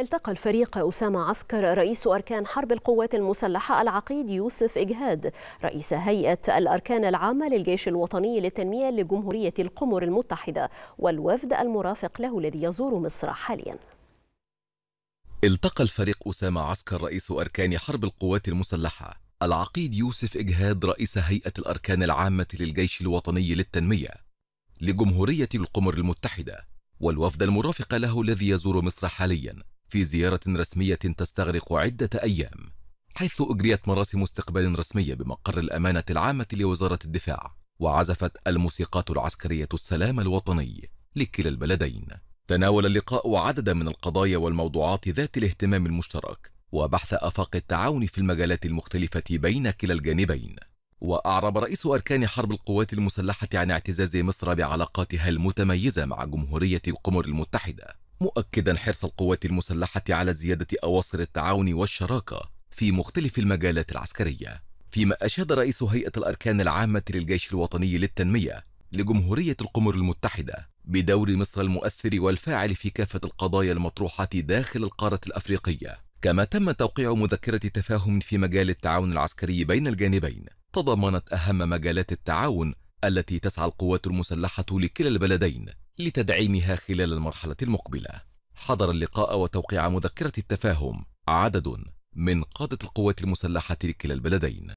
التقى الفريق أسامة عسكر رئيس أركان حرب القوات المسلحة العقيد يوسف إجهاد رئيس هيئة الأركان العامة للجيش الوطني للتنمية لجمهورية القمر المتحدة والوفد المرافق له الذي يزور مصر حالياً التقى الفريق أسامة عسكر رئيس أركان حرب القوات المسلحة العقيد يوسف إجهاد رئيس هيئة الأركان العامة للجيش الوطني للتنمية لجمهورية القمر المتحدة والوفد المرافق له الذي يزور مصر حاليا في زيارة رسمية تستغرق عدة أيام حيث أجريت مراسم استقبال رسمية بمقر الأمانة العامة لوزارة الدفاع وعزفت الموسيقات العسكرية السلام الوطني لكلا البلدين تناول اللقاء عددا من القضايا والموضوعات ذات الاهتمام المشترك وبحث آفاق التعاون في المجالات المختلفة بين كلا الجانبين وأعرب رئيس أركان حرب القوات المسلحة عن اعتزاز مصر بعلاقاتها المتميزة مع جمهورية القمر المتحدة مؤكدا حرص القوات المسلحة على زيادة أواصر التعاون والشراكة في مختلف المجالات العسكرية فيما أشاد رئيس هيئة الأركان العامة للجيش الوطني للتنمية لجمهورية القمر المتحدة بدور مصر المؤثر والفاعل في كافة القضايا المطروحة داخل القارة الأفريقية كما تم توقيع مذكرة تفاهم في مجال التعاون العسكري بين الجانبين تضمنت أهم مجالات التعاون التي تسعى القوات المسلحة لكلا البلدين لتدعيمها خلال المرحلة المقبلة حضر اللقاء وتوقيع مذكرة التفاهم عدد من قادة القوات المسلحة لكلا البلدين